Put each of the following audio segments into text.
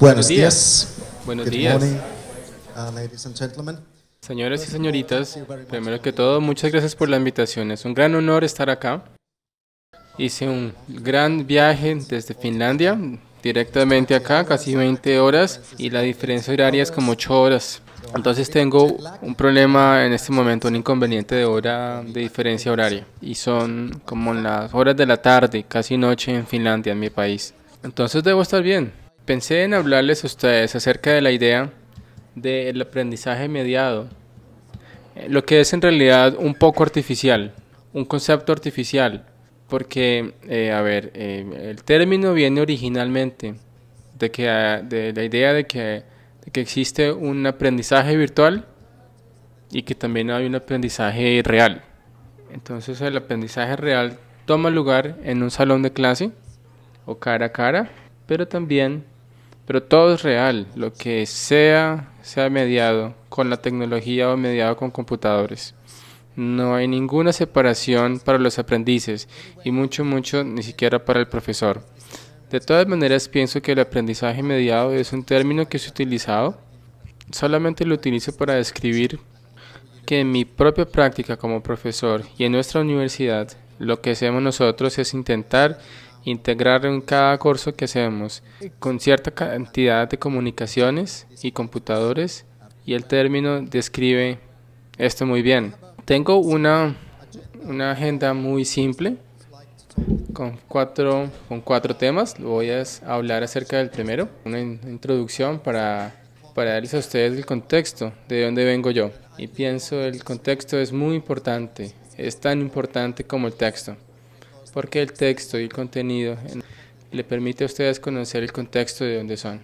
Buenos días. Buenos días. Uh, Señores y señoritas, primero que todo, muchas gracias por la invitación. Es un gran honor estar acá. Hice un gran viaje desde Finlandia, directamente acá, casi 20 horas, y la diferencia horaria es como 8 horas. Entonces tengo un problema en este momento, un inconveniente de hora de diferencia horaria. Y son como las horas de la tarde, casi noche en Finlandia, en mi país. Entonces debo estar bien. Pensé en hablarles a ustedes acerca de la idea del aprendizaje mediado, eh, lo que es en realidad un poco artificial, un concepto artificial, porque, eh, a ver, eh, el término viene originalmente de, que, de la idea de que, que existe un aprendizaje virtual y que también hay un aprendizaje real. Entonces el aprendizaje real toma lugar en un salón de clase o cara a cara, pero también pero todo es real, lo que sea, sea mediado con la tecnología o mediado con computadores. No hay ninguna separación para los aprendices y mucho, mucho ni siquiera para el profesor. De todas maneras, pienso que el aprendizaje mediado es un término que es utilizado. Solamente lo utilizo para describir que en mi propia práctica como profesor y en nuestra universidad, lo que hacemos nosotros es intentar integrar en cada curso que hacemos con cierta cantidad de comunicaciones y computadores y el término describe esto muy bien. Tengo una, una agenda muy simple con cuatro, con cuatro temas. Voy a hablar acerca del primero, una introducción para, para darles a ustedes el contexto de dónde vengo yo. Y pienso el contexto es muy importante, es tan importante como el texto porque el texto y el contenido le permite a ustedes conocer el contexto de donde son.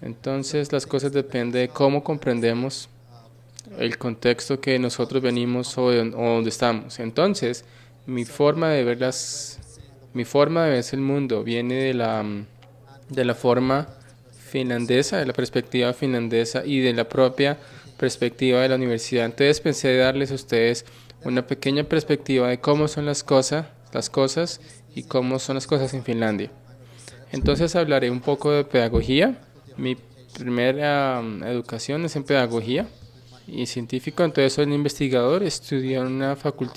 Entonces las cosas dependen de cómo comprendemos el contexto que nosotros venimos o, donde estamos. Entonces, mi forma de ver mi forma de ver el mundo viene de la, de la forma finlandesa, de la perspectiva finlandesa y de la propia perspectiva de la universidad. Entonces pensé darles a ustedes una pequeña perspectiva de cómo son las cosas las cosas y cómo son las cosas en Finlandia. Entonces hablaré un poco de pedagogía. Mi primera um, educación es en pedagogía y científico, entonces soy un investigador, estudié en una facultad,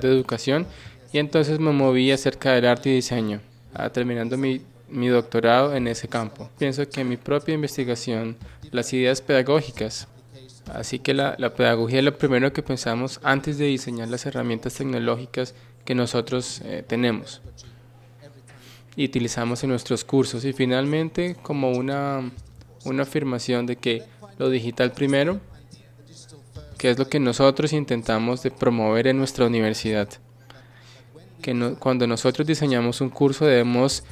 de educación y entonces me moví acerca del arte y diseño, ah, terminando mi, mi doctorado en ese campo. Pienso que mi propia investigación, las ideas pedagógicas, Así que la, pedagogía es lo primero que pensamos antes de diseñar las herramientas tecnológicas que nosotros eh, tenemos y utilizamos en nuestros cursos. Y finalmente, como una, afirmación de que lo digital primero, que es lo que nosotros intentamos de promover en nuestra universidad. Que cuando nosotros diseñamos un curso debemos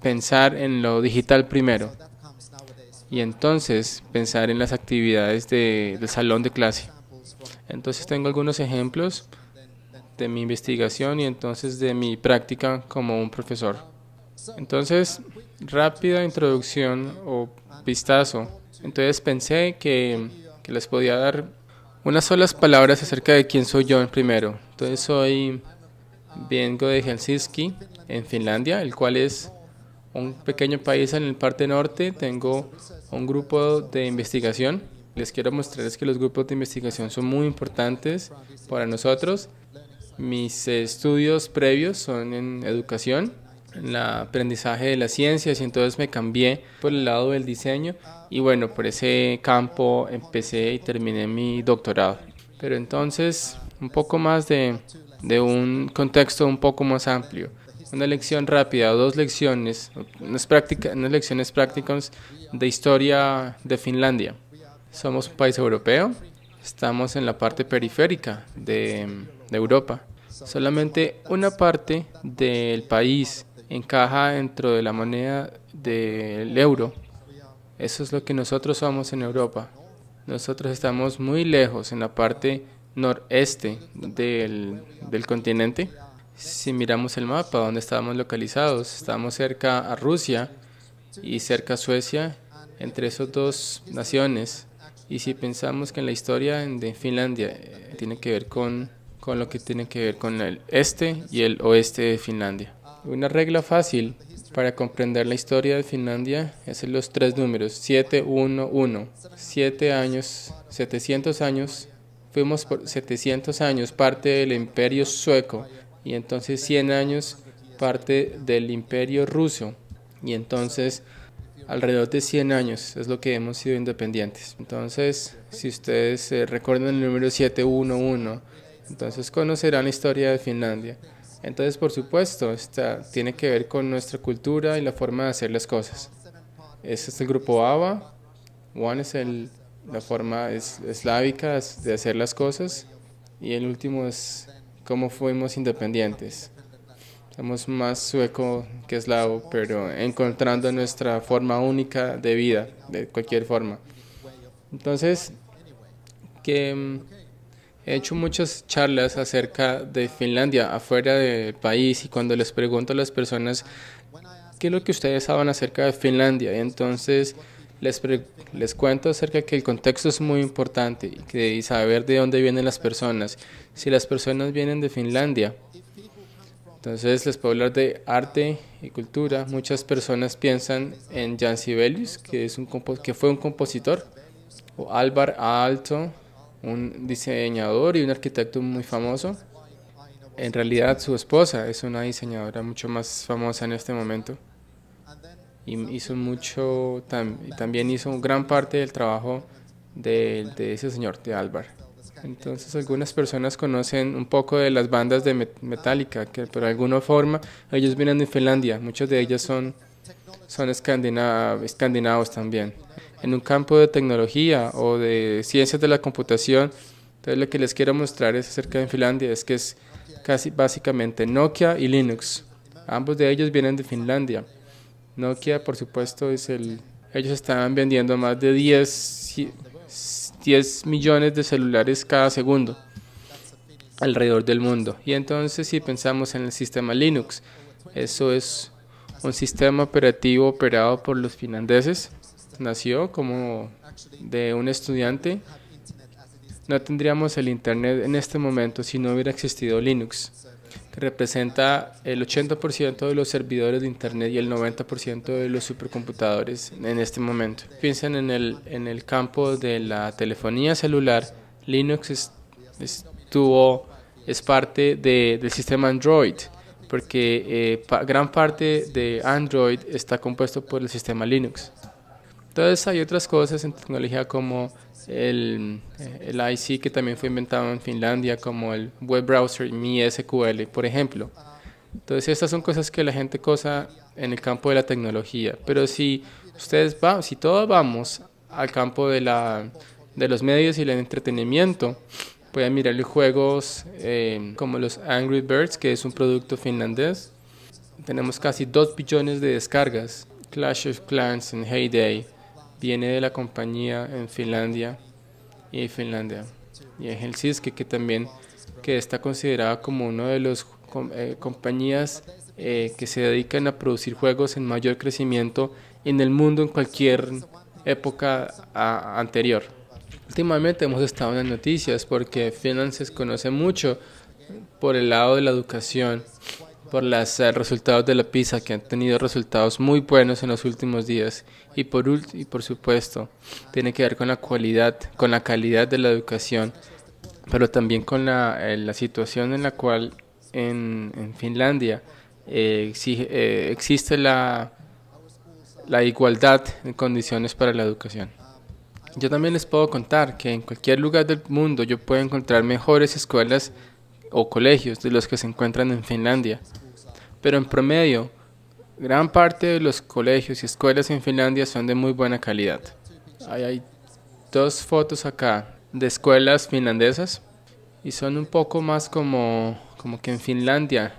pensar en lo digital primero y entonces pensar en las actividades de, del salón de clase. Entonces tengo algunos ejemplos de mi investigación y entonces de mi práctica como un profesor. Entonces, rápida introducción o vistazo. Entonces pensé que, les podía dar unas solas palabras acerca de quién soy yo en primero. Entonces soy, vengo de Helsinki, en Finlandia, el cual es un pequeño país en el parte norte. Tengo un grupo de investigación. Les quiero mostrarles que los grupos de investigación son muy importantes para nosotros. Mis estudios previos son en educación, en el aprendizaje de las ciencias y entonces me cambié por el lado del diseño y bueno, por ese campo empecé y terminé mi doctorado. Pero entonces, un poco más de un contexto un poco más amplio una lección rápida dos lecciones, unas, práctica, unas lecciones prácticas de historia de Finlandia. Somos un país europeo, estamos en la parte periférica de, Europa. Solamente una parte del país encaja dentro de la moneda del euro. Eso es lo que nosotros somos en Europa. Nosotros estamos muy lejos en la parte noreste del, del continente. Si miramos el mapa donde estábamos localizados, estábamos cerca a Rusia y cerca a Suecia, entre esas dos naciones. Y si pensamos que en la historia de Finlandia eh, tiene que ver con, con lo que tiene que ver con el este y el oeste de Finlandia. Una regla fácil para comprender la historia de Finlandia es los tres números, 711. Siete años, 700 años, fuimos por 700 años parte del imperio sueco y entonces 100 años parte del imperio ruso y entonces alrededor de 100 años es lo que hemos sido independientes. Entonces, si ustedes eh, recuerdan el número 711, entonces conocerán la historia de Finlandia. Entonces, por supuesto, está tiene que ver con nuestra cultura y la forma de hacer las cosas. ese es el grupo ABBA. One es el, la forma es, eslávica de hacer las cosas. Y el último es cómo fuimos independientes. Somos más sueco que eslavo, pero encontrando nuestra forma única de vida, de cualquier forma. Entonces, que mm, he hecho muchas charlas acerca de Finlandia, afuera del país, y cuando les pregunto a las personas qué es lo que ustedes saben acerca de Finlandia, entonces les, les cuento acerca que el contexto es muy importante y, que, saber de dónde vienen las personas. Si las personas vienen de Finlandia, entonces les puedo hablar de arte y cultura. Muchas personas piensan en Jan Sibelius, que, es un que fue un compositor, o Álvar Aalto, un diseñador y un arquitecto muy famoso. En realidad su esposa es una diseñadora mucho más famosa en este momento y hizo mucho, también hizo gran parte del trabajo de, ese señor, de Álvar. Entonces algunas personas conocen un poco de las bandas de Metallica, que por alguna forma ellos vienen de Finlandia, muchos de ellos son, son escandinavos también. En un campo de tecnología o de ciencias de la computación, entonces lo que les quiero mostrar es acerca de Finlandia, es que es casi básicamente Nokia y Linux. Ambos de ellos vienen de Finlandia. Nokia, por supuesto, es el... Ellos estaban vendiendo más de 10, 10 millones de celulares cada segundo alrededor del mundo. Y entonces si pensamos en el sistema Linux, eso es un sistema operativo operado por los finlandeses. Nació como de un estudiante. No tendríamos el Internet en este momento si no hubiera existido Linux que representa el 80% de los servidores de Internet y el 90% de los supercomputadores en este momento. Piensen en el, en el campo de la telefonía celular, Linux es, estuvo, es parte del sistema Android, porque eh, gran parte de Android está compuesto por el sistema Linux. Entonces hay otras cosas en tecnología como el, eh, IC que también fue inventado en Finlandia, como el web browser MySQL, por ejemplo. Entonces, estas son cosas que la gente cosa en el campo de la tecnología. Pero si ustedes va, si todos vamos al campo de, la, de los medios y el entretenimiento, pueden mirar los juegos eh, como los Angry Birds, que es un producto finlandés. Tenemos casi 2 billones de descargas. Clash of Clans en Heyday viene de la compañía en Finlandia y Finlandia. Y en el que también que está considerada como una de las eh, compañías eh, que se dedican a producir juegos en mayor crecimiento en el mundo en cualquier época anterior. Últimamente hemos estado en las noticias porque Finland se conoce mucho por el lado de la educación, por los eh, resultados de la PISA que han tenido resultados muy buenos en los últimos días y por, y por supuesto, tiene que ver con la cualidad, con la calidad de la educación, pero también con la, eh, situación en la cual en, Finlandia eh, eh, existe la, la igualdad en condiciones para la educación. Yo también les puedo contar que en cualquier lugar del mundo yo puedo encontrar mejores escuelas o colegios de los que se encuentran en Finlandia. Pero en promedio, Gran parte de los colegios y escuelas en Finlandia son de muy buena calidad. hay dos fotos acá de escuelas finlandesas y son un poco más como, como que en Finlandia.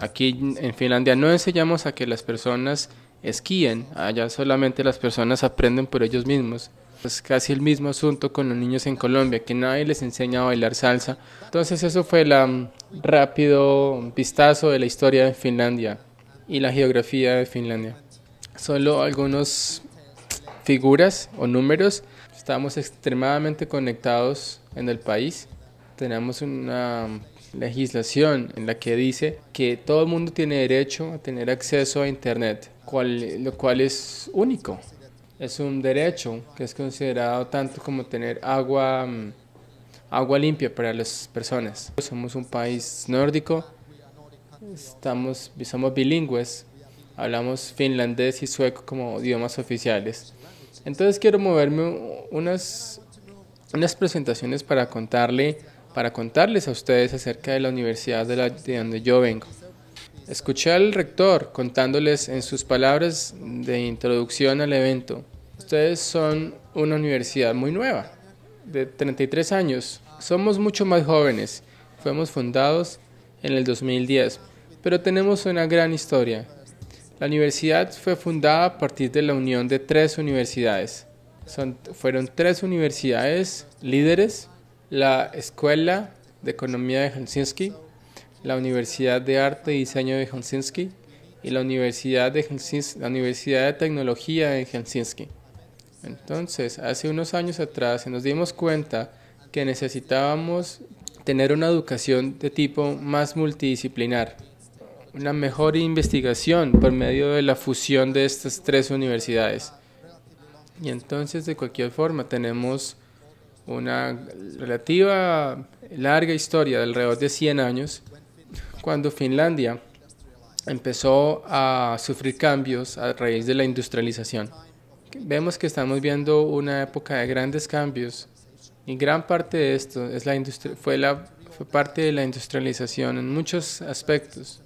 Aquí en Finlandia no enseñamos a que las personas esquíen, allá solamente las personas aprenden por ellos mismos. Es casi el mismo asunto con los niños en Colombia, que nadie les enseña a bailar salsa. Entonces eso fue el mm, rápido vistazo de la historia de Finlandia y la geografía de Finlandia. Solo algunas figuras o números. Estamos extremadamente conectados en el país. Tenemos una legislación en la que dice que todo el mundo tiene derecho a tener acceso a Internet, lo cual es único. Es un derecho que es considerado tanto como tener agua, mm, agua limpia para las personas. Somos un país nórdico Estamos, somos bilingües, hablamos finlandés y sueco como idiomas oficiales. Entonces quiero moverme unas, unas presentaciones para, contarle, para contarles a ustedes acerca de la universidad de, de donde yo vengo. Escuché al rector contándoles en sus palabras de introducción al evento. Ustedes son una universidad muy nueva, de 33 años. Somos mucho más jóvenes. Fuimos fundados en el 2010 pero tenemos una gran historia. La universidad fue fundada a partir de la unión de tres universidades. fueron tres universidades líderes, la Escuela de Economía de Helsinki, la Universidad de Arte y Diseño de Helsinki y la Universidad de, la Universidad de Tecnología de Helsinki. Entonces, hace unos años atrás nos dimos cuenta que necesitábamos tener una educación de tipo más multidisciplinar una mejor investigación por medio de la fusión de estas tres universidades. Y entonces, de cualquier forma, tenemos una relativa larga historia de alrededor de 100 años, cuando Finlandia empezó a sufrir cambios a raíz de la industrialización. Vemos que estamos viendo una época de grandes cambios y gran parte de esto es la fue, la, fue parte de la industrialización en muchos aspectos.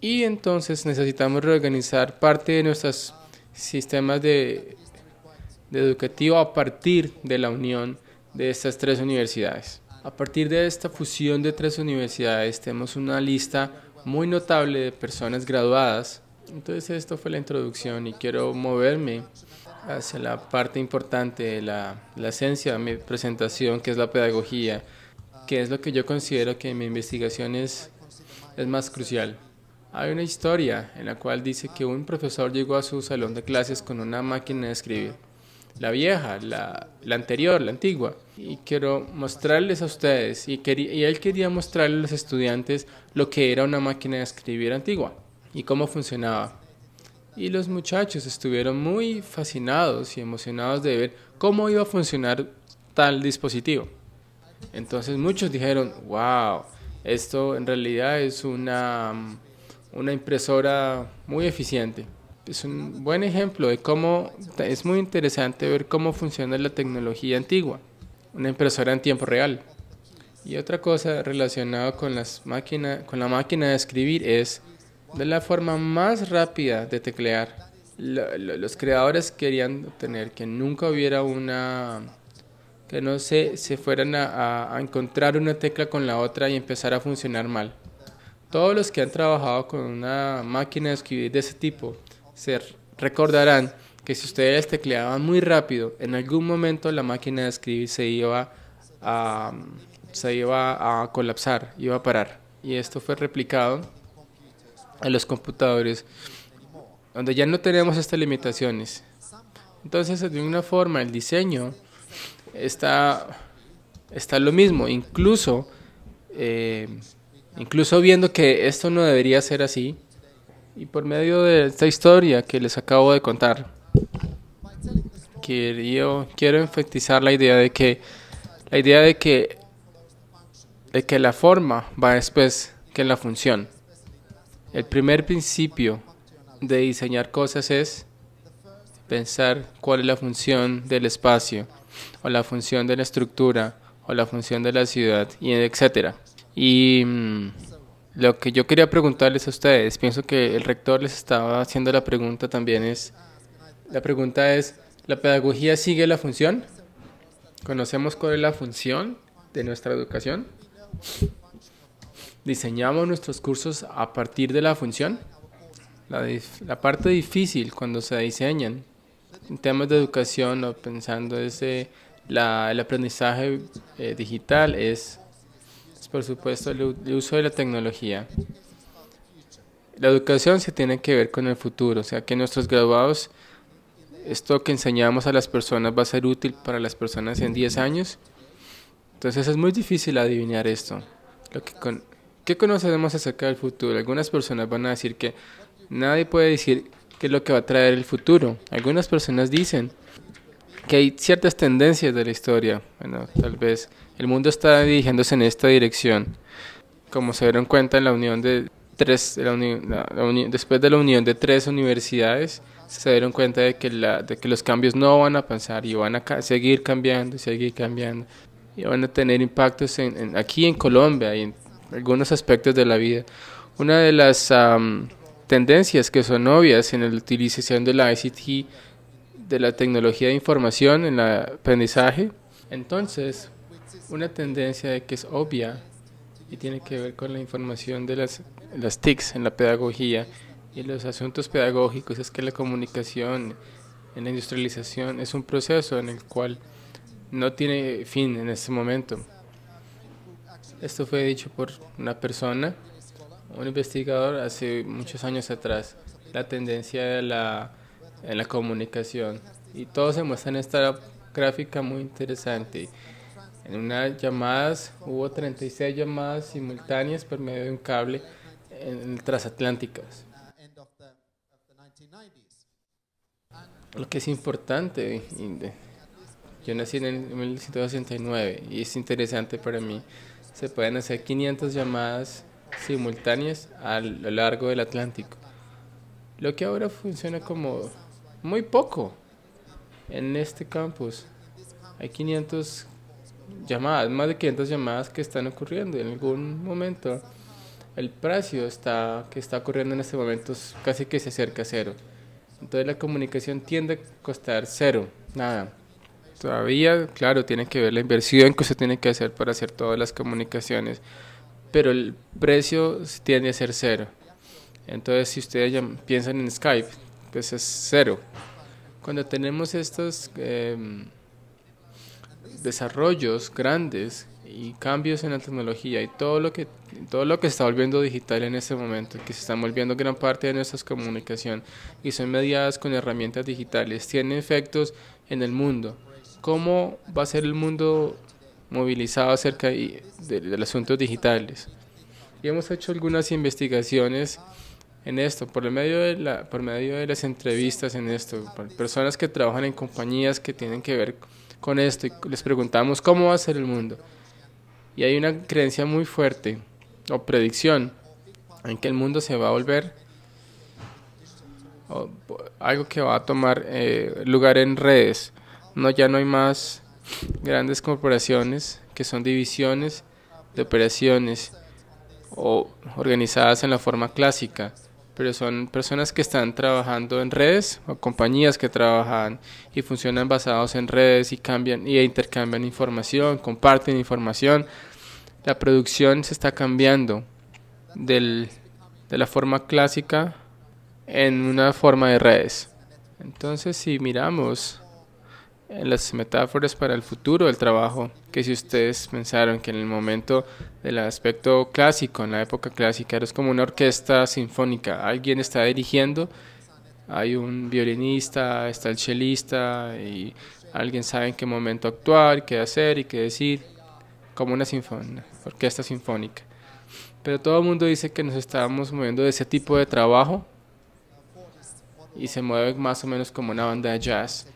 Y entonces necesitamos reorganizar parte de nuestros sistemas de, educativo a partir de la unión de estas tres universidades. A partir de esta fusión de tres universidades tenemos una lista muy notable de personas graduadas. Entonces esto fue la introducción y quiero moverme hacia la parte importante de la, esencia de mi presentación, que es la pedagogía, que es lo que yo considero que en mi investigación es, es más crucial. Hay una historia en la cual dice que un profesor llegó a su salón de clases con una máquina de escribir, la vieja, la, anterior, la antigua, y quiero mostrarles a ustedes, y, y él quería mostrarle a los estudiantes lo que era una máquina de escribir antigua y cómo funcionaba. Y los muchachos estuvieron muy fascinados y emocionados de ver cómo iba a funcionar tal dispositivo. Entonces muchos dijeron, wow, esto en realidad es una mm, una impresora muy eficiente. Es un buen ejemplo de cómo es muy interesante ver cómo funciona la tecnología antigua, una impresora en tiempo real. Y otra cosa relacionada con, las máquinas con la máquina de escribir es de la forma más rápida de teclear. los creadores querían obtener que nunca hubiera una... que no se, se fueran a encontrar una tecla con la otra y empezar a funcionar mal. Todos los que han trabajado con una máquina de escribir de ese tipo se recordarán que si ustedes tecleaban muy rápido, en algún momento la máquina de escribir se iba a, se iba a colapsar, iba a parar. Y esto fue replicado en los computadores, donde ya no tenemos estas limitaciones. Entonces, de alguna forma, el diseño está, está lo mismo, incluso... Eh, Incluso viendo que esto no debería ser así, y por medio de esta historia que les acabo de contar, quiero, quiero enfatizar la idea de que la idea de que que la forma va después que la función. El primer principio de diseñar cosas es pensar cuál es la función del espacio o la función de la estructura o la función de la ciudad y etcétera. Y mm, lo que yo quería preguntarles a ustedes, pienso que el rector les estaba haciendo la pregunta también es, la pregunta es, ¿la pedagogía sigue la función? ¿Conocemos cuál es la función de nuestra educación? ¿Diseñamos nuestros cursos a partir de la función? La, parte difícil cuando se diseñan en temas de educación o pensando ese, el aprendizaje eh, digital es pues, por supuesto, el, uso de la tecnología. La educación se tiene que ver con el futuro, o sea, que nuestros graduados, esto que enseñamos a las personas va a ser útil para las personas en 10 años. Entonces es muy difícil adivinar esto. Lo que ¿Qué conocemos acerca del futuro? Algunas personas van a decir que nadie puede decir qué es lo que va a traer el futuro. Algunas personas dicen que hay ciertas tendencias de la historia. Bueno, tal vez el mundo está dirigiéndose en esta dirección. Como se dieron cuenta en la unión de tres, después de la unión de tres universidades, se dieron cuenta de que, de que los cambios no van a pasar y van a seguir cambiando, seguir cambiando. Y van a tener impactos en, aquí en Colombia y en algunos aspectos de la vida. Una de las tendencias que son obvias en la utilización de la ICT de la tecnología de información en el aprendizaje. Entonces, una tendencia que es obvia y tiene que ver con la información de las, las TICs en la pedagogía y los asuntos pedagógicos es que la comunicación en la industrialización es un proceso en el cual no tiene fin en este momento. Esto fue dicho por una persona, un investigador, hace muchos años atrás. La tendencia de la en la comunicación. Y todo se muestra en esta gráfica muy interesante. En unas llamadas hubo 36 llamadas simultáneas por medio de un cable en transatlánticas. Lo que es importante, yo nací en 1969 y es interesante para mí, se pueden hacer 500 llamadas simultáneas a lo largo del Atlántico. Lo que ahora funciona como muy poco en este campus. Hay 500 llamadas, más de 500 llamadas que están ocurriendo en algún momento. El precio está, que está ocurriendo en este momento es casi que se acerca a cero. Entonces la comunicación tiende a costar cero, nada. Todavía, claro, tiene que ver la inversión que se tiene que hacer para hacer todas las comunicaciones, pero el precio tiende a ser cero. Entonces, si ustedes piensan en Skype, pues es cero. Cuando tenemos estos em, desarrollos grandes y cambios en la tecnología y todo lo que todo lo que está volviendo digital en este momento, que se está volviendo gran parte de nuestras comunicaciones y son mediadas con herramientas digitales, tienen efectos en el mundo. ¿Cómo va a ser el mundo movilizado acerca de, de los asuntos digitales? Y hemos hecho algunas investigaciones en esto, por, el medio de la, por medio de las entrevistas en esto, personas que trabajan en compañías que tienen que ver con esto y les preguntamos cómo va a ser el mundo. Y hay una creencia muy fuerte o predicción en que el mundo se va a volver algo que va a tomar eh, lugar en redes. No, ya no hay más grandes corporaciones que son divisiones de operaciones o organizadas en la forma clásica pero son personas que están trabajando en redes o compañías que trabajan y funcionan basados en redes y cambian y intercambian información, comparten información. La producción se está cambiando de la forma clásica en una forma de redes. Entonces, si miramos las metáforas para el futuro del trabajo, que si ustedes pensaron que en el momento del aspecto clásico, en la época clásica, era como una orquesta sinfónica, alguien está dirigiendo, hay un violinista, está el chelista y alguien sabe en qué momento actuar, qué hacer y qué decir, como una, sinfonía orquesta sinfónica. Pero todo el mundo dice que nos estábamos moviendo de ese tipo de trabajo y se mueve más o menos como una banda de jazz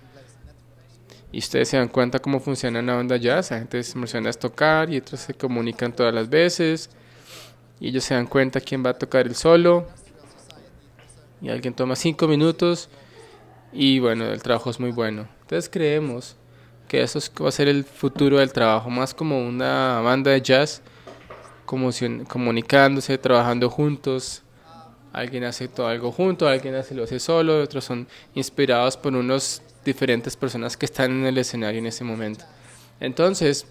y ustedes se dan cuenta cómo funciona una banda jazz. a gente es tocar y otros se comunican todas las veces. Y ellos se dan cuenta quién va a tocar el solo. Y alguien toma cinco minutos. Y bueno, el trabajo es muy bueno. Entonces creemos que eso va a ser el futuro del trabajo, más como una banda de jazz, comunicándose, trabajando juntos. Alguien hace todo algo junto, alguien hace lo hace solo, otros son inspirados por unos diferentes personas que están en el escenario en ese momento. Entonces,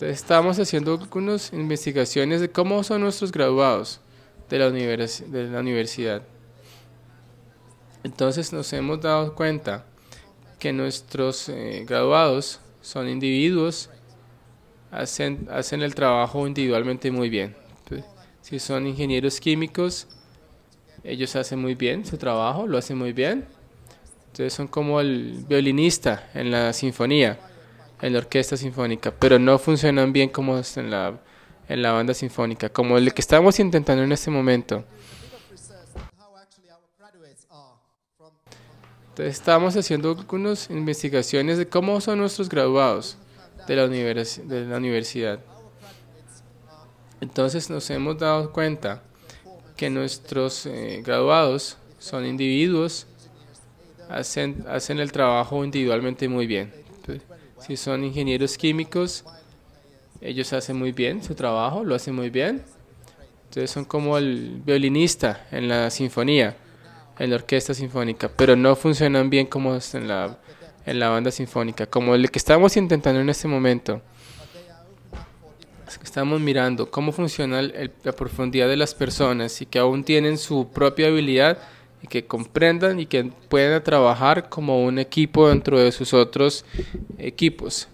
estamos haciendo algunas investigaciones de cómo son nuestros graduados de la, de la universidad. Entonces nos hemos dado cuenta que nuestros eh, graduados son individuos, hacen, hacen el trabajo individualmente muy bien. Si son ingenieros químicos, ellos hacen muy bien su trabajo, lo hacen muy bien. Ustedes son como el violinista en la sinfonía, en la orquesta sinfónica, pero no funcionan bien como en la, en la banda sinfónica, como el que estamos intentando en este momento. Entonces estamos haciendo algunas investigaciones de cómo son nuestros graduados de la, de la universidad. Entonces nos hemos dado cuenta que nuestros eh, graduados son individuos hacen, hacen el trabajo individualmente muy bien. si son ingenieros químicos, ellos hacen muy bien su trabajo, lo hacen muy bien. Entonces son como el violinista en la sinfonía, en la orquesta sinfónica, pero no funcionan bien como en la, en la banda sinfónica, como el que estamos intentando en este momento. Estamos mirando cómo funciona la profundidad de las personas y que aún tienen su propia habilidad que comprendan y que puedan trabajar como un equipo dentro de sus otros equipos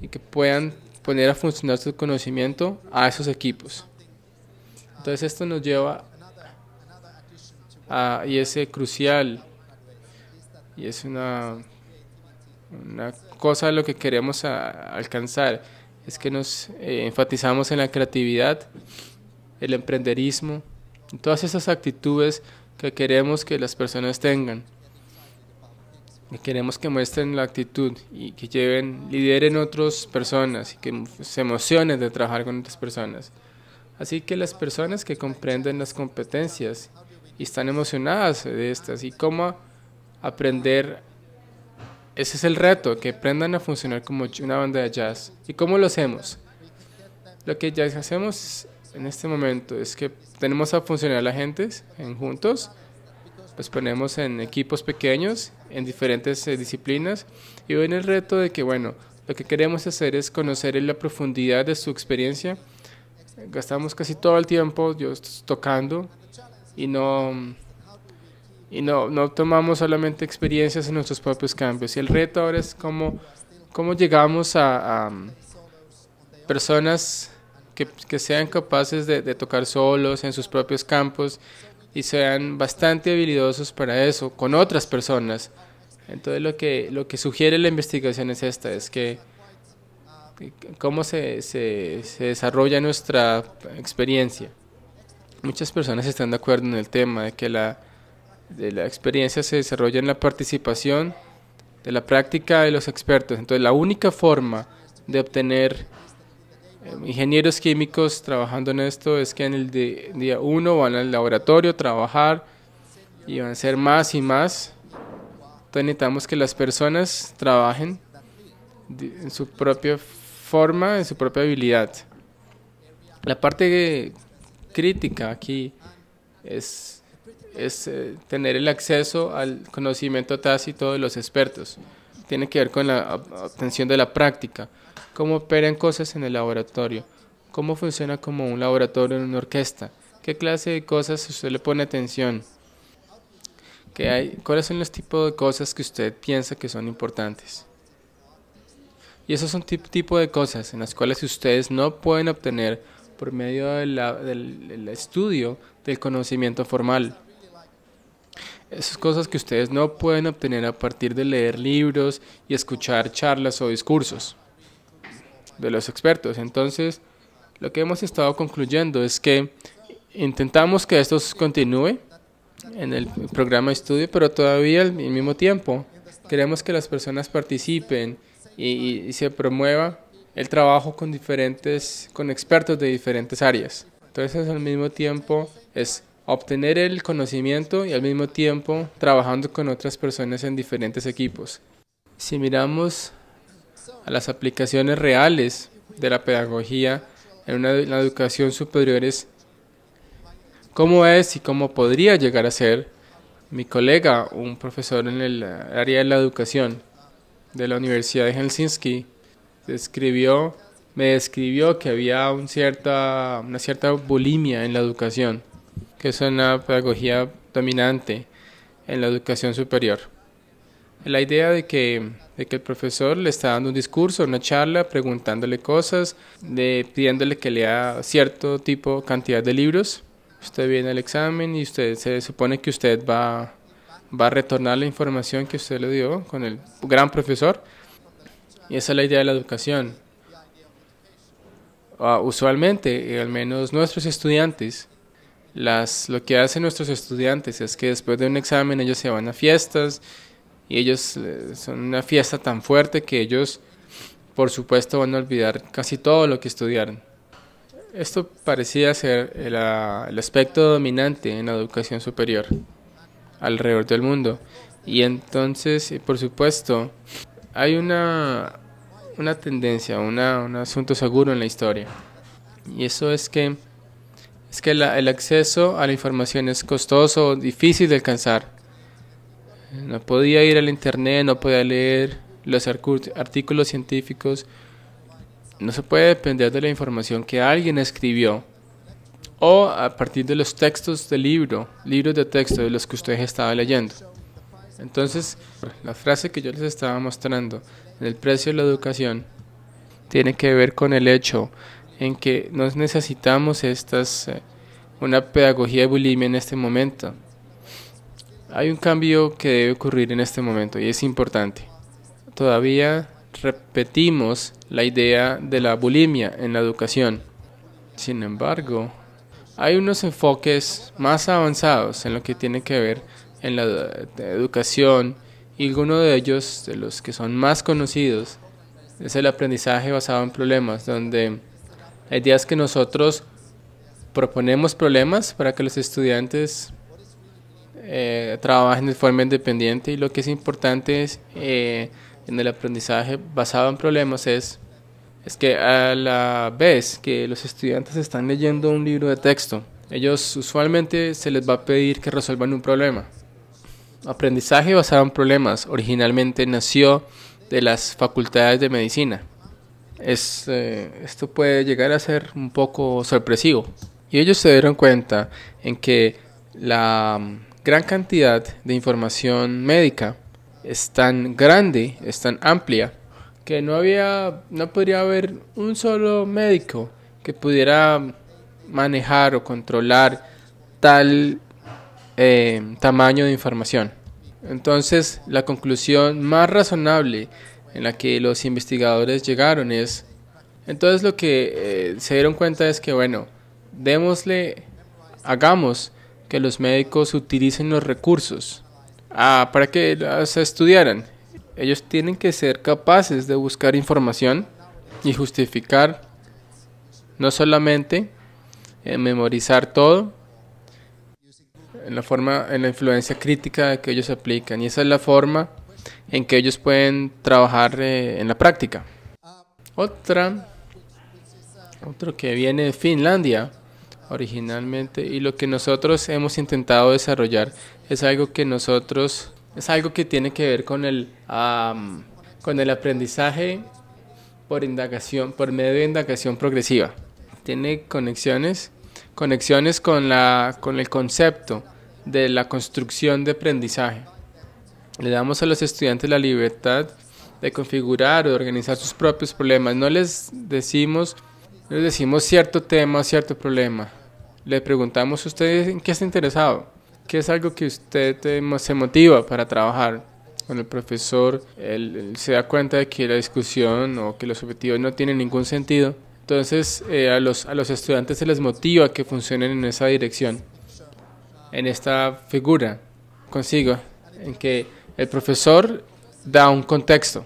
y que puedan poner a funcionar su conocimiento a esos equipos. Entonces esto nos lleva a, y es crucial y es una, una cosa de lo que queremos alcanzar, es que nos eh, enfatizamos en la creatividad, el emprenderismo, todas esas actitudes que queremos que las personas tengan. y queremos que muestren la actitud y que lleven, lideren otras personas y que se emocionen de trabajar con otras personas. Así que las personas que comprenden las competencias y están emocionadas de estas y cómo aprender, ese es el reto, que aprendan a funcionar como una banda de jazz. ¿Y cómo lo hacemos? Lo que ya hacemos en este momento es que tenemos a funcionar la gente en juntos, pues ponemos en equipos pequeños, en diferentes eh, disciplinas, y hoy en el reto de que, bueno, lo que queremos hacer es conocer en la profundidad de su experiencia. Gastamos casi todo el tiempo yo, tocando y no y no, no tomamos solamente experiencias en nuestros propios cambios. Y el reto ahora es cómo, cómo llegamos a, a mm, personas que, sean capaces de, tocar solos en sus propios campos y sean bastante habilidosos para eso con otras personas. Entonces lo que, lo que sugiere la investigación es esta, es que cómo se, se, desarrolla nuestra experiencia. Muchas personas están de acuerdo en el tema de que la, de la experiencia se desarrolla en la participación de la práctica de los expertos. Entonces la única forma de obtener Em, ingenieros químicos trabajando en esto es que en el día uno van al laboratorio a trabajar y van a ser más y más. Entonces necesitamos que las personas trabajen en su propia forma, en su propia habilidad. La parte crítica aquí es, eh, tener el acceso al conocimiento tácito de los expertos. Tiene que ver con la obtención de la práctica cómo operan cosas en el laboratorio, cómo funciona como un laboratorio en una orquesta, qué clase de cosas usted le pone atención, cuáles son los tipos de cosas que usted piensa que son importantes. Y esos son tipo de cosas en las cuales ustedes no pueden obtener por medio del estudio del conocimiento formal. Esas cosas que ustedes no pueden obtener a partir de leer libros y escuchar charlas o discursos de los expertos. Entonces, lo que hemos estado concluyendo es que intentamos que esto continúe en el programa de estudio, pero todavía al mismo tiempo queremos que las personas participen y, se promueva el trabajo con diferentes, con expertos de diferentes áreas. Entonces, al mismo tiempo es obtener el conocimiento y al mismo tiempo trabajando con otras personas en diferentes equipos. Si miramos a las aplicaciones reales de la pedagogía en la educación superior es cómo es y cómo podría llegar a ser mi colega, un profesor en el área de la educación de la Universidad de Helsinki, describió, me describió que había una cierta bulimia en la educación, que es una pedagogía dominante en la educación superior la idea de que, de que el profesor le está dando un discurso, una charla, preguntándole cosas, de, pidiéndole que lea cierto tipo, cantidad de libros. Usted viene al examen y usted se supone que usted va, va a retornar la información que usted le dio con el gran profesor. Y esa es la idea de la educación. Ah, usualmente, eh, al menos nuestros estudiantes, las, lo que hacen nuestros estudiantes es que después de un examen ellos se van a fiestas, y ellos eh, son una fiesta tan fuerte que ellos, por supuesto, van a olvidar casi todo lo que estudiaron. Esto parecía ser el, ah, aspecto dominante en la educación superior alrededor del mundo. Y entonces, eh, por supuesto, hay una, una tendencia, una, un asunto seguro en la historia. Y eso es que, es que el acceso a la información es costoso, difícil de alcanzar no podía ir al internet, no podía leer los artículos científicos. No se puede depender de la información que alguien escribió o a partir de los textos del libro, libros de texto de los que ustedes estaban leyendo. Entonces, la frase que yo les estaba mostrando en el precio de la educación tiene que ver con el hecho en que nos necesitamos estas eh, una pedagogía de bulimia en este momento. Hay un cambio que debe ocurrir en este momento y es importante. Todavía repetimos la idea de la bulimia en la educación. Sin embargo, hay unos enfoques más avanzados en lo que tiene que ver en la educación y uno de ellos, de los que son más conocidos, es el aprendizaje basado en problemas, donde la idea es que nosotros proponemos problemas para que los estudiantes eh, trabajen de forma independiente y lo que es importante es eh, en el aprendizaje basado en problemas es, es que a la vez que los estudiantes están leyendo un libro de texto, ellos usualmente se les va a pedir que resuelvan un problema. Aprendizaje basado en problemas originalmente nació de las facultades de medicina. Es, eh, esto puede llegar a ser un poco sorpresivo. Y ellos se dieron cuenta en que la gran cantidad de información médica, es tan grande, es tan amplia, que no había, no podría haber un solo médico que pudiera manejar o controlar tal eh, tamaño de información. Entonces, la conclusión más razonable en la que los investigadores llegaron es, entonces lo que eh, se dieron cuenta es que, bueno, démosle, hagamos que los médicos utilicen los recursos ah, para que las estudiaran. Ellos tienen que ser capaces de buscar información y justificar no solamente memorizar todo, en la forma, en la influencia crítica que ellos aplican. Y esa es la forma en que ellos pueden trabajar eh, en la práctica. Otra, otro que viene de Finlandia originalmente y lo que nosotros hemos intentado desarrollar es algo que nosotros es algo que tiene que ver con el con el aprendizaje por indagación por medio de indagación progresiva tiene conexiones conexiones con la con el concepto de la construcción de aprendizaje le damos a los estudiantes la libertad de configurar o organizar sus propios problemas no les decimos les decimos cierto tema, cierto problema le preguntamos a ustedes en qué está interesado, qué es algo que usted se motiva para trabajar. Cuando el profesor él, se da cuenta de que la discusión o que los objetivos no tienen ningún sentido, entonces eh, a, los, a los estudiantes se les motiva que funcionen en esa dirección, en esta figura consigo, en que el profesor da un contexto,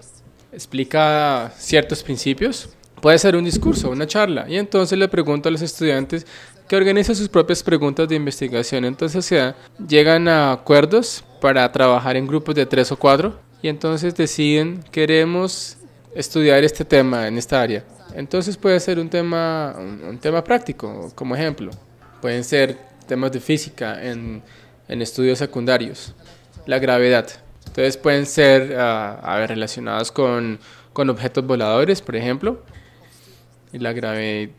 explica ciertos principios, puede ser un discurso, una charla, y entonces le pregunto a los estudiantes que organiza sus propias preguntas de investigación. Entonces se llegan a acuerdos para trabajar en grupos de tres o cuatro y entonces deciden queremos estudiar este tema en esta área. Entonces puede ser un tema, un, tema práctico, como ejemplo. Pueden ser temas de física en, en estudios secundarios, la gravedad. Entonces pueden ser ah, a ver, relacionados con, con objetos voladores, por ejemplo. Y la gravedad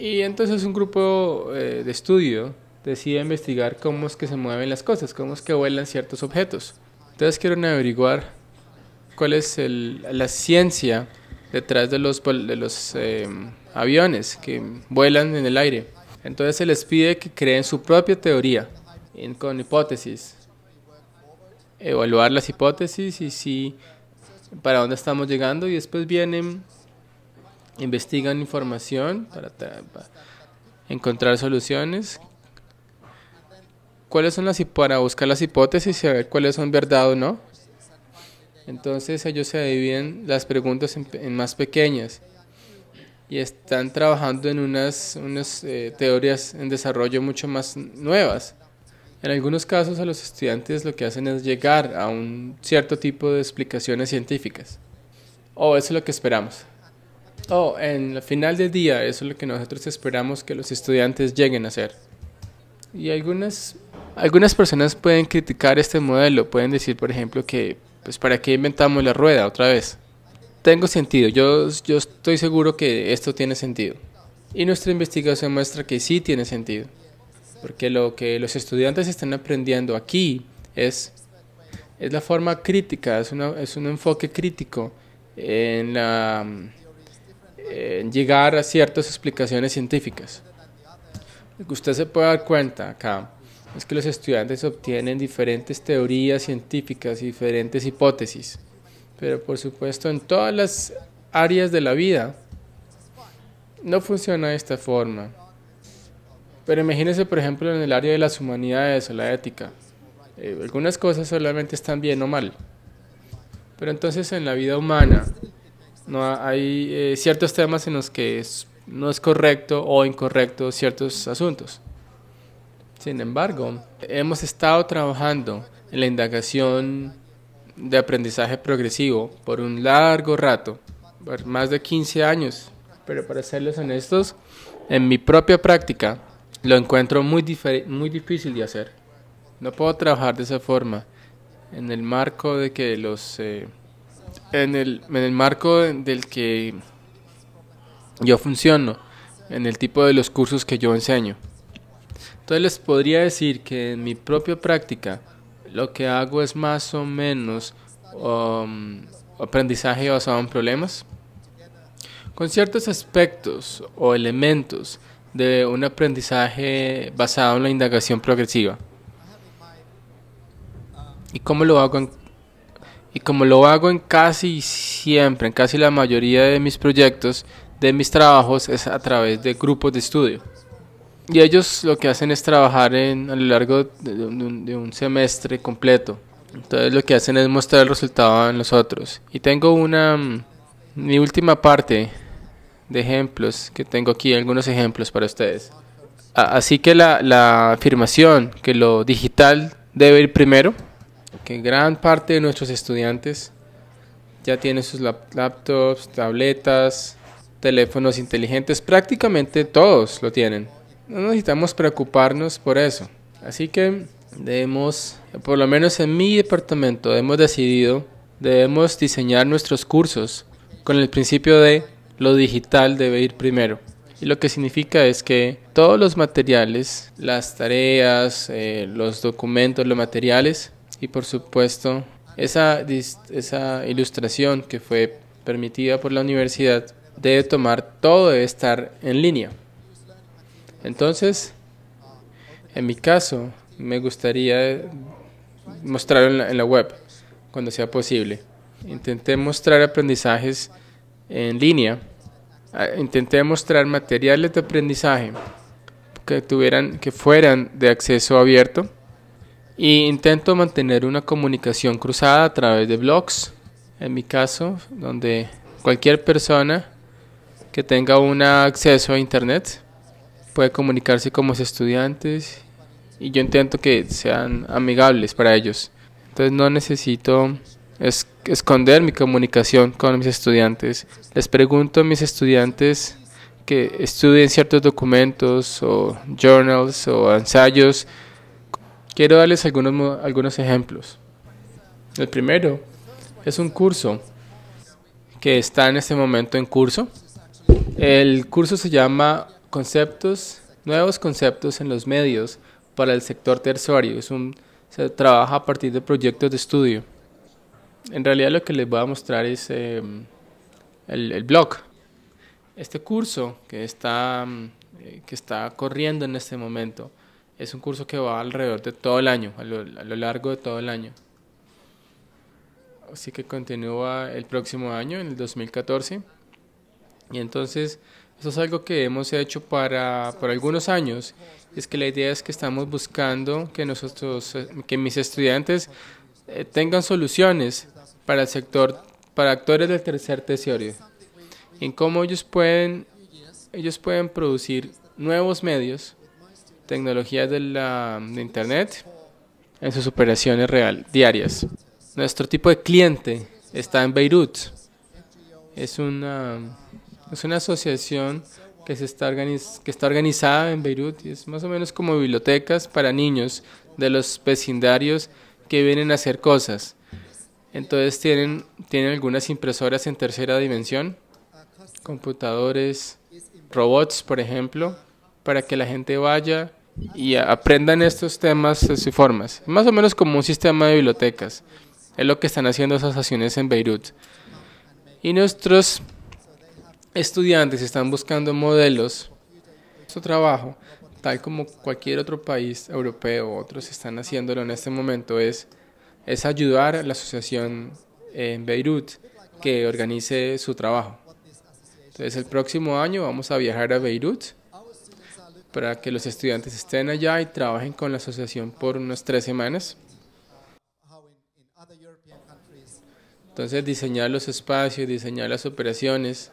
y entonces un grupo eh, de estudio decide investigar cómo es que se mueven las cosas, cómo es que vuelan ciertos objetos. Entonces quieren averiguar cuál es la ciencia detrás de los, em, aviones que vuelan en el aire. Entonces se les pide que creen su propia teoría con hipótesis. Evaluar las hipótesis y si para dónde estamos llegando y después vienen investigan información para, encontrar soluciones. ¿Cuáles son las para buscar las hipótesis y saber cuáles son verdad o no? Entonces ellos se dividen las preguntas en, más pequeñas y están trabajando en unas, unas eh, teorías en desarrollo mucho más nuevas. En algunos casos a los estudiantes lo que hacen es llegar a un cierto tipo de explicaciones científicas. O eso es lo que esperamos. Oh, en el final del día, eso es lo que nosotros esperamos que los estudiantes lleguen a hacer. Y algunas, algunas personas pueden criticar este modelo, pueden decir, por ejemplo, que, pues, ¿para qué inventamos la rueda otra vez? Tengo sentido, yo, yo estoy seguro que esto tiene sentido. Y nuestra investigación muestra que sí tiene sentido, porque lo que los estudiantes están aprendiendo aquí es, es la forma crítica, es, es un enfoque crítico en la llegar a ciertas explicaciones científicas. Lo que usted se puede dar cuenta acá es que los estudiantes obtienen diferentes teorías científicas y diferentes hipótesis, pero por supuesto en todas las áreas de la vida no funciona de esta forma. Pero imagínese por ejemplo, en el área de las humanidades o la ética. Eh, algunas cosas solamente están bien o mal. Pero entonces en la vida humana, no, hay eh, ciertos temas en los que es, no es correcto o incorrecto ciertos asuntos. Sin embargo, hemos estado trabajando en la indagación de aprendizaje progresivo por un largo rato, más de 15 años, pero para serles honestos, en mi propia práctica lo encuentro muy, muy difícil de hacer. No puedo trabajar de esa forma, en el marco de que los... Eh, en el, marco del que yo funciono, en el tipo de los cursos que yo enseño. Entonces les podría decir que en mi propia práctica lo que hago es más o menos um, aprendizaje basado en problemas, con ciertos aspectos o elementos de un aprendizaje basado en la indagación progresiva. ¿Y cómo lo hago en y como lo hago en casi siempre, en casi la mayoría de mis proyectos, de mis trabajos, es a través de grupos de estudio. Y ellos lo que hacen es trabajar en, a lo largo de un, semestre completo. Entonces lo que hacen es mostrar el resultado en los otros. Y tengo una... Mm, mi última parte de ejemplos, que tengo aquí algunos ejemplos para ustedes. Así que la, la afirmación que lo digital debe ir primero que gran parte de nuestros estudiantes ya tienen sus laptops, tabletas, teléfonos inteligentes, prácticamente todos lo tienen. No necesitamos preocuparnos por eso. Así que debemos, por lo menos en mi departamento, hemos decidido, debemos diseñar nuestros cursos con el principio de lo digital debe ir primero. Y lo que significa es que todos los materiales, las tareas, eh, los documentos, los materiales, y por supuesto esa, esa ilustración que fue permitida por la universidad debe tomar todo debe estar en línea. Entonces, en mi caso, me gustaría mostrarlo en la, en la web cuando sea posible. Intenté mostrar aprendizajes en línea. Ah, intenté mostrar materiales de aprendizaje que tuvieran que fueran de acceso abierto y intento mantener una comunicación cruzada a través de blogs, en mi caso, donde cualquier persona que tenga un acceso a Internet puede comunicarse con mis estudiantes y yo intento que sean amigables para ellos. Entonces no necesito esconder mi comunicación con mis estudiantes. Les pregunto a mis estudiantes que estudien ciertos documentos o journals o ensayos Quiero darles algunos, algunos ejemplos. El primero es un curso que está en este momento en curso. El curso se llama Conceptos, Nuevos Conceptos en los Medios para el Sector Terciario. Es un, se trabaja a partir de proyectos de estudio. En realidad lo que les voy a mostrar es em, el, blog. Este curso que está, em, eh, que está corriendo en este momento es un curso que va alrededor de todo el año, a lo, largo de todo el año. Así que continúa el próximo año, en el 2014. Y entonces, eso es algo que hemos hecho para, algunos años. Es que la idea es que estamos buscando que, nosotros, eh, que mis estudiantes eh, tengan soluciones para el sector, para actores del tercer tesorio. en cómo ellos pueden, ellos pueden producir nuevos medios tecnologías de, la, Internet en sus operaciones real, diarias. Nuestro tipo de cliente está en Beirut. Es una, es una asociación que, se está que está organizada en Beirut y es más o menos como bibliotecas para niños de los vecindarios que vienen a hacer cosas. Entonces tienen, tienen algunas impresoras en tercera dimensión, computadores, robots, por ejemplo, para que la gente vaya y aprendan estos temas y formas. Más o menos como un sistema de bibliotecas. Es lo que están haciendo esas asociaciones en Beirut. Y nuestros estudiantes están buscando modelos su trabajo, tal como cualquier otro país europeo, otros están haciéndolo en este momento, es, es ayudar a la asociación en Beirut que organice su trabajo. Entonces el próximo año vamos a viajar a Beirut para que los estudiantes estén allá y trabajen con la asociación por unas tres semanas. Entonces diseñar los espacios, diseñar las operaciones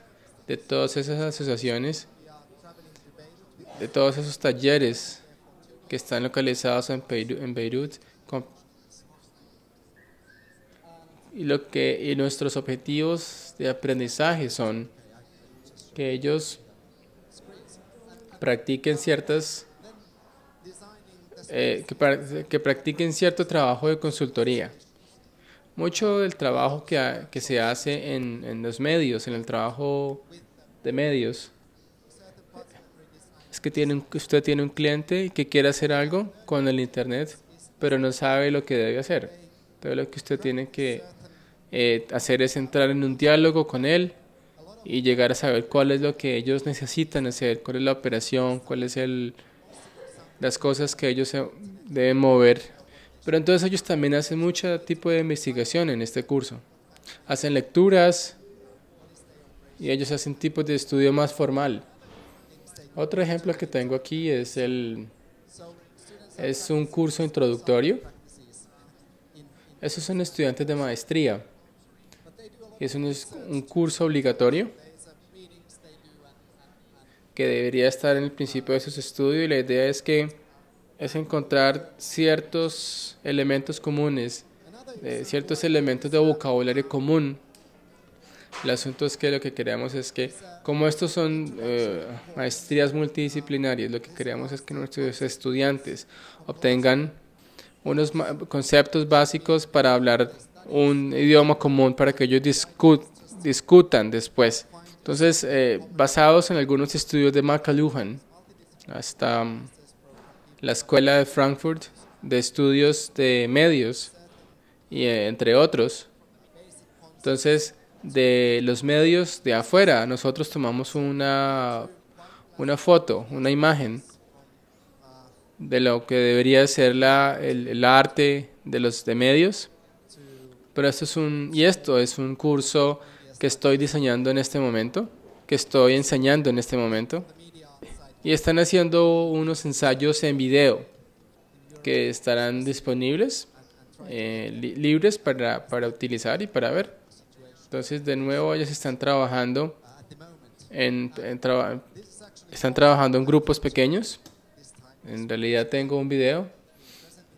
de todas esas asociaciones, de todos esos talleres que están localizados en Beirut, en Beirut y lo que y nuestros objetivos de aprendizaje son que ellos practiquen ciertas eh, que, practiquen cierto trabajo de consultoría. Mucho del trabajo que, que se hace en, en, los medios, en el trabajo de medios, es que tiene, usted tiene un cliente que quiere hacer algo con el Internet, pero no sabe lo que debe hacer. Todo lo que usted tiene que eh, hacer es entrar en un diálogo con él y llegar a saber cuál es lo que ellos necesitan hacer, cuál es la operación, cuál es el las cosas que ellos deben mover. Pero entonces ellos también hacen mucho tipo de investigación en este curso. Hacen lecturas y ellos hacen tipos de estudio más formal. Otro ejemplo que tengo aquí es el es un curso introductorio. Esos son estudiantes de maestría. Es un, curso obligatorio que debería estar en el principio de sus estudios y la idea es que es encontrar ciertos elementos comunes, eh, ciertos elementos de vocabulario común. El asunto es que lo que queremos es que, como estos son eh, maestrías multidisciplinarias, lo que queremos es que nuestros estudiantes obtengan unos conceptos básicos para hablar un idioma común para que ellos discutan después. Entonces, eh, basados en algunos estudios de Luján, hasta mm, la Escuela de Frankfurt de Estudios de Medios, y, eh, entre otros. Entonces, de los medios de afuera, nosotros tomamos una, una foto, una imagen de lo que debería ser la, el arte de los de medios pero esto es un, y esto es un curso que estoy diseñando en este momento, que estoy enseñando en este momento. Y están haciendo unos ensayos en video que estarán disponibles, eh, libres para, utilizar y para ver. Entonces, de nuevo, ellos están trabajando en, están trabajando en grupos pequeños. En realidad tengo un video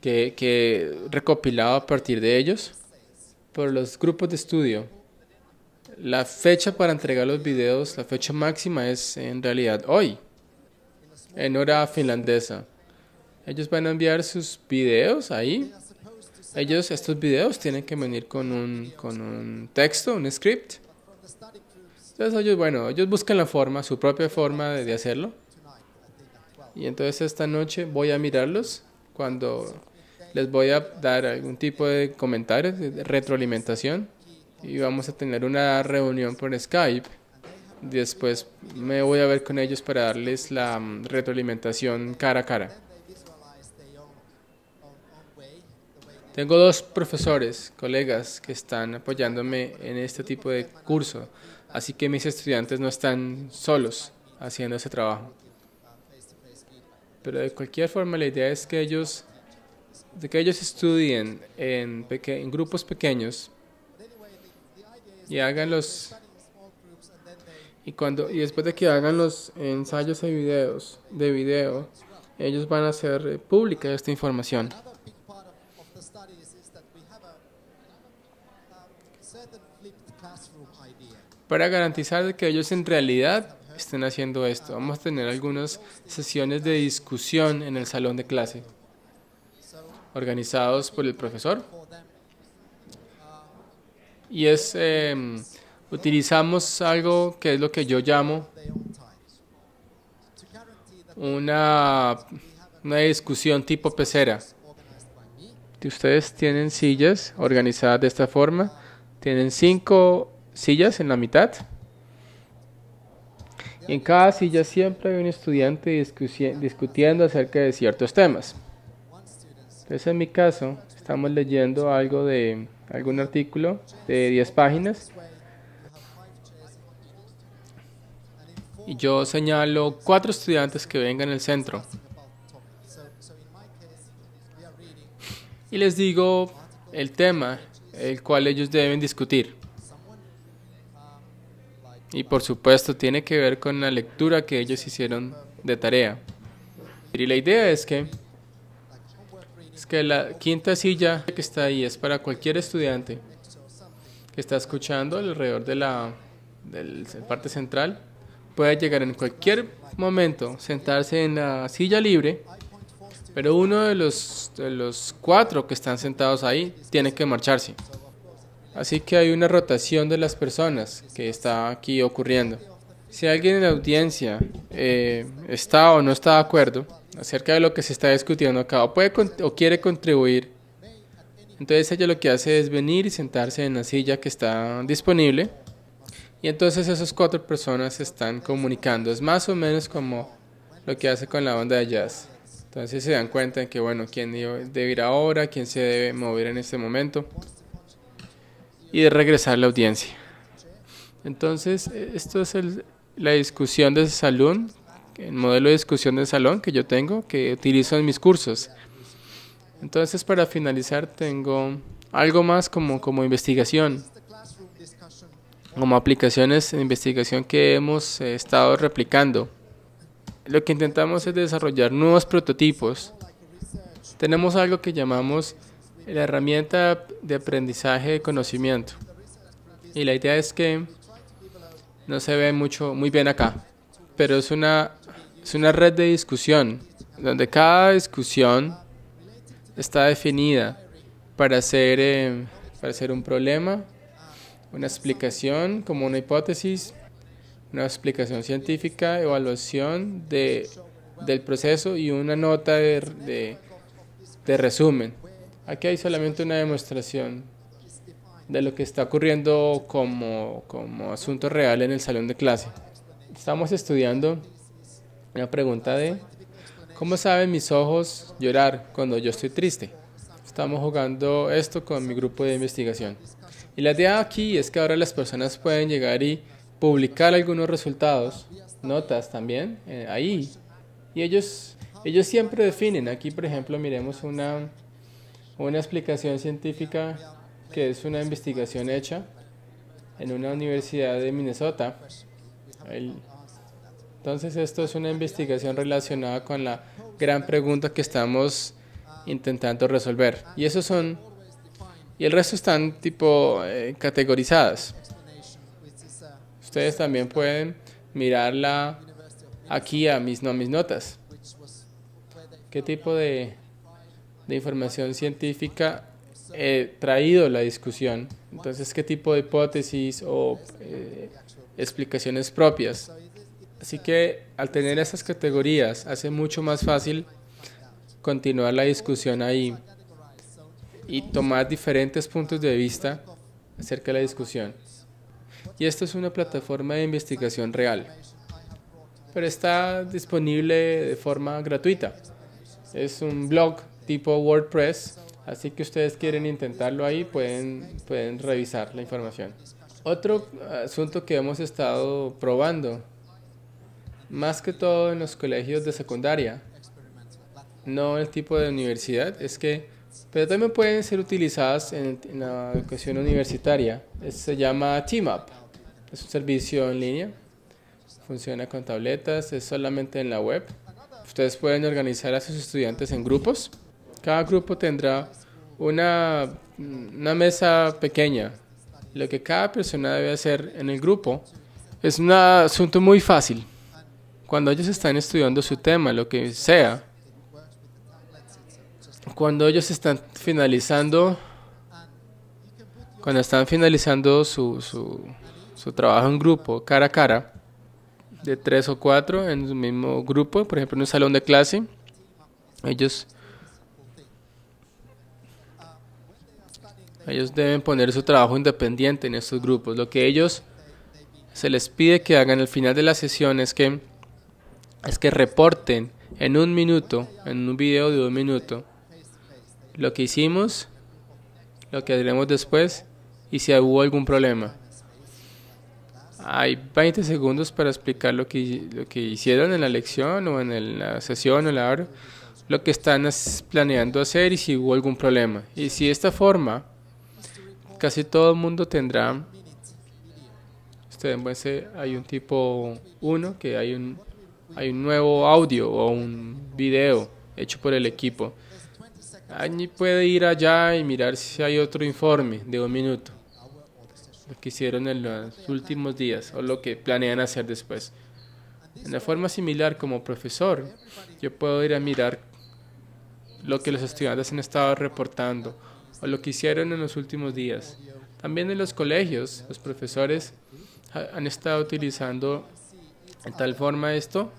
que, que recopilado a partir de ellos por los grupos de estudio, la fecha para entregar los videos, la fecha máxima es en realidad hoy, en hora finlandesa. Ellos van a enviar sus videos ahí. Ellos, estos videos tienen que venir con un, con un texto, un script. Entonces ellos, bueno, ellos buscan la forma, su propia forma de, de hacerlo. Y entonces esta noche voy a mirarlos cuando les voy a dar algún tipo de comentarios, de retroalimentación y vamos a tener una reunión por Skype. Después me voy a ver con ellos para darles la mm, retroalimentación cara a cara. Tengo dos profesores, colegas, que están apoyándome en este tipo de curso, así que mis estudiantes no están solos haciendo ese trabajo. Pero de cualquier forma la idea es que ellos de que ellos estudien en, grupos pequeños y hagan los y cuando y después de que hagan los ensayos de videos de video ellos van a hacer pública esta información para garantizar que ellos en realidad estén haciendo esto. Vamos a tener algunas sesiones de discusión en el salón de clase organizados por el profesor. Y es, em, utilizamos algo que es lo que yo llamo una, una discusión tipo pecera. Ustedes tienen sillas organizadas de esta forma. Tienen cinco sillas en la mitad. Y en cada silla siempre hay un estudiante discutiendo acerca de ciertos temas. Entonces en mi caso estamos leyendo algo de algún artículo de 10 páginas y yo señalo cuatro estudiantes que vengan al centro y les digo el tema el cual ellos deben discutir. Y por supuesto tiene que ver con la lectura que ellos hicieron de tarea. Y la idea es que que la quinta silla que está ahí es para cualquier estudiante que está escuchando alrededor de la, parte central. Puede llegar en cualquier momento, sentarse en la silla libre, pero uno de los, cuatro que están sentados ahí tiene que marcharse. Así que hay una rotación de las personas que está aquí ocurriendo. Si alguien en la audiencia eh, está o no está de acuerdo, acerca de lo que se está discutiendo acá o, puede o quiere contribuir. Entonces ella lo que hace es venir y sentarse en la silla que está disponible. Y entonces esas cuatro personas se están comunicando. Es más o menos como lo que hace con la banda de jazz. Entonces se dan cuenta de que, bueno, quién debe ir ahora, quién se debe mover en este momento. Y de regresar a la audiencia. Entonces, e, esto es el, la discusión de salón el modelo de discusión de salón que yo tengo, que utilizo en mis cursos. Entonces, para finalizar, tengo algo más como, como investigación, como aplicaciones de investigación que hemos eh, estado replicando. Lo que intentamos es desarrollar nuevos prototipos. Tenemos algo que llamamos la herramienta de aprendizaje de conocimiento. Y la idea es que no se ve mucho, muy bien acá, pero es una es una red de discusión, donde cada discusión está definida para ser, eh, para ser un problema, una explicación como una hipótesis, una explicación científica, evaluación de, del proceso y una nota de, resumen. Aquí hay solamente una demostración de lo que está ocurriendo como, como asunto real en el salón de clase. Estamos estudiando una pregunta de, ¿cómo saben mis ojos llorar cuando yo estoy triste? Estamos jugando esto con mi grupo de investigación. Y la idea aquí es que ahora las personas pueden llegar y publicar algunos resultados, notas también, eh, ahí. Y ellos, ellos siempre definen. Aquí, por ejemplo, miremos una, una explicación científica que es una investigación hecha en una universidad de Minnesota. El, entonces esto es una investigación relacionada con la gran pregunta que estamos intentando resolver. Y esos son y el resto están tipo eh, categorizadas. Ustedes también pueden mirarla aquí a mis, no, mis notas. ¿Qué tipo de, información científica he traído la discusión? Entonces, ¿qué tipo de hipótesis o eh, explicaciones propias Así que al tener esas categorías hace mucho más fácil continuar la discusión ahí y tomar diferentes puntos de vista acerca de la discusión. Y esto es una plataforma de investigación real, pero está disponible de forma gratuita. Es un blog tipo WordPress, así que ustedes quieren intentarlo ahí, pueden, pueden revisar la información. Otro ah, asunto que hemos estado probando más que todo en los colegios de secundaria, no el tipo de universidad, es que, pero también pueden ser utilizadas en, la educación universitaria. se llama TeamUp, es un servicio en línea, funciona con tabletas, es solamente en la web. Ustedes pueden organizar a sus estudiantes en grupos. Cada grupo tendrá una, una mesa pequeña. Lo que cada persona debe hacer en el grupo es un asunto muy fácil. Cuando ellos están estudiando su tema, lo que sea, cuando ellos están finalizando, cuando están finalizando su, su, trabajo en grupo, cara a cara, de tres o cuatro en el mismo grupo, por ejemplo, en un salón de clase, ellos Ellos deben poner su trabajo independiente en estos grupos. Lo que ellos se les pide que hagan al final de la sesión es que es que reporten en un minuto, en un video de un minuto, lo que hicimos, lo que haremos después y si hubo algún problema. Hay 20 segundos para explicar lo que, lo que hicieron en la lección o en la sesión o la hora, lo que están planeando hacer y si hubo algún problema. Y si esta forma, casi todo el mundo tendrá, ustedes pueden hay un tipo 1 que hay un hay un nuevo audio o un video hecho por el equipo. Allí puede ir allá y mirar si hay otro informe de un minuto. Lo que hicieron en los últimos días o lo que planean hacer después. De la forma similar como profesor, yo puedo ir a mirar lo que los estudiantes han estado reportando o lo que hicieron en los últimos días. También en los colegios, los profesores han estado utilizando en tal forma esto,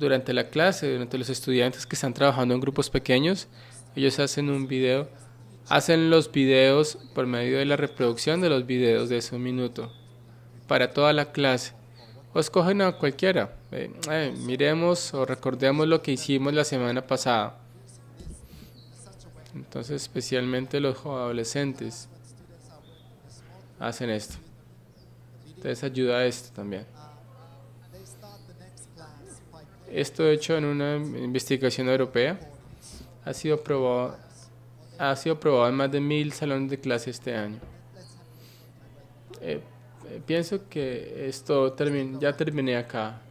durante la clase, durante los estudiantes que están trabajando en grupos pequeños, ellos hacen un video, hacen los videos por medio de la reproducción de los videos de ese minuto para toda la clase. O escogen a cualquiera. miremos o recordemos lo que hicimos la semana pasada. Entonces, especialmente los adolescentes hacen esto. Entonces ayuda a esto también. Esto hecho en una investigación europea ha sido probado, ha sido probado en más de mil salones de clase este año. Eh, eh, pienso que esto ya terminé acá.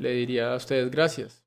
Le diría a ustedes gracias.